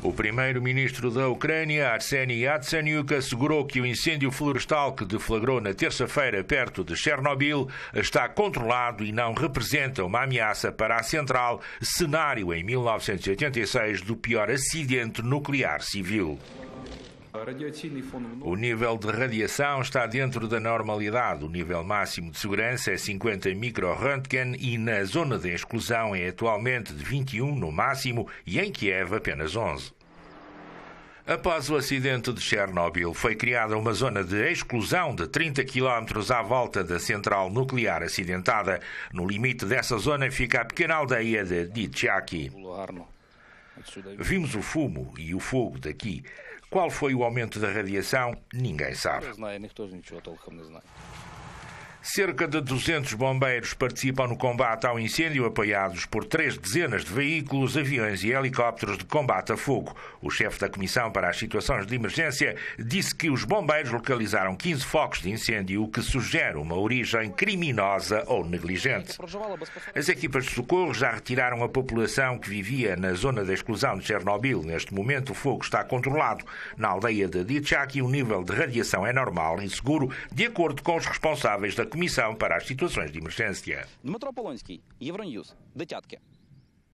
O primeiro-ministro da Ucrânia, Arseny Yatsenyuk, assegurou que o incêndio florestal que deflagrou na terça-feira perto de Chernobyl está controlado e não representa uma ameaça para a central, cenário em 1986 do pior acidente nuclear civil. O nível de radiação está dentro da normalidade. O nível máximo de segurança é 50 microröntgen e na zona de exclusão é atualmente de 21 no máximo e em Kiev apenas 11. Após o acidente de Chernobyl, foi criada uma zona de exclusão de 30 km à volta da central nuclear acidentada. No limite dessa zona fica a pequena aldeia de Dichaki. Vimos o fumo e o fogo daqui. Qual foi o aumento da radiação? Ninguém sabe. Cerca de 200 bombeiros participam no combate ao incêndio, apoiados por três dezenas de veículos, aviões e helicópteros de combate a fogo. O chefe da Comissão para as Situações de Emergência disse que os bombeiros localizaram 15 focos de incêndio, o que sugere uma origem criminosa ou negligente. As equipas de socorro já retiraram a população que vivia na zona da exclusão de Chernobyl. Neste momento, o fogo está controlado. Na aldeia de Ditchak, o nível de radiação é normal e seguro, de acordo com os responsáveis da Comissão Comissão para as Situações de Emergência. Dmitro Polonski, Euronews, Detiatke.